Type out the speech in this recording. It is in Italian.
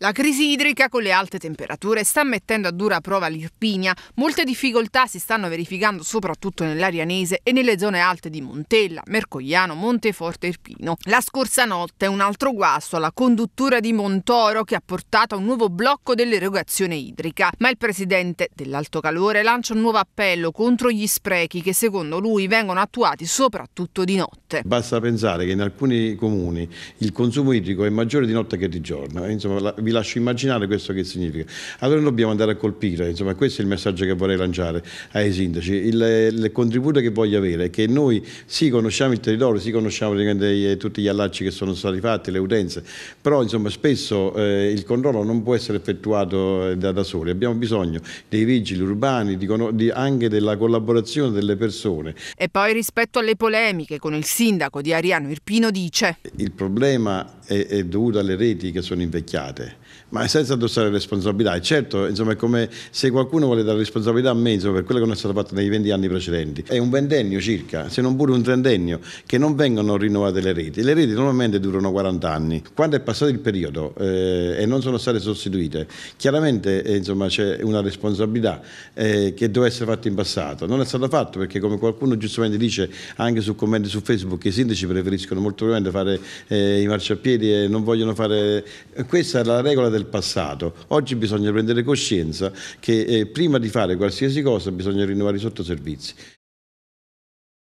La crisi idrica con le alte temperature sta mettendo a dura prova l'Irpinia. Molte difficoltà si stanno verificando soprattutto nell'Arianese e nelle zone alte di Montella, Mercogliano, Monteforte e Irpino. La scorsa notte un altro guasto alla conduttura di Montoro che ha portato a un nuovo blocco dell'erogazione idrica. Ma il presidente dell'Alto Calore lancia un nuovo appello contro gli sprechi che secondo lui vengono attuati soprattutto di notte. Basta pensare che in alcuni comuni il consumo idrico è maggiore di notte che di giorno. Insomma, la vi lascio immaginare questo che significa. Allora noi dobbiamo andare a colpire, insomma questo è il messaggio che vorrei lanciare ai sindaci, il, il contributo che voglio avere è che noi sì conosciamo il territorio, sì conosciamo eh, tutti gli allacci che sono stati fatti, le utenze, però insomma spesso eh, il controllo non può essere effettuato eh, da, da soli, abbiamo bisogno dei vigili urbani, di, di, anche della collaborazione delle persone. E poi rispetto alle polemiche con il sindaco di Ariano Irpino dice... Il problema è, è dovuto alle reti che sono invecchiate ma senza addossare responsabilità. E certo, insomma, è come se qualcuno vuole dare responsabilità a me insomma, per quello che non è stato fatto nei 20 anni precedenti. È un ventennio circa, se non pure un trentennio, che non vengono rinnovate le reti. Le reti normalmente durano 40 anni. Quando è passato il periodo eh, e non sono state sostituite, chiaramente eh, insomma, c'è una responsabilità eh, che doveva essere fatta in passato. Non è stato fatto perché, come qualcuno giustamente dice anche su commenti su Facebook, i sindaci preferiscono molto probabilmente fare eh, i marciapiedi e non vogliono fare... Eh, questa è la regola del passato. Oggi bisogna prendere coscienza che eh, prima di fare qualsiasi cosa bisogna rinnovare i sottoservizi.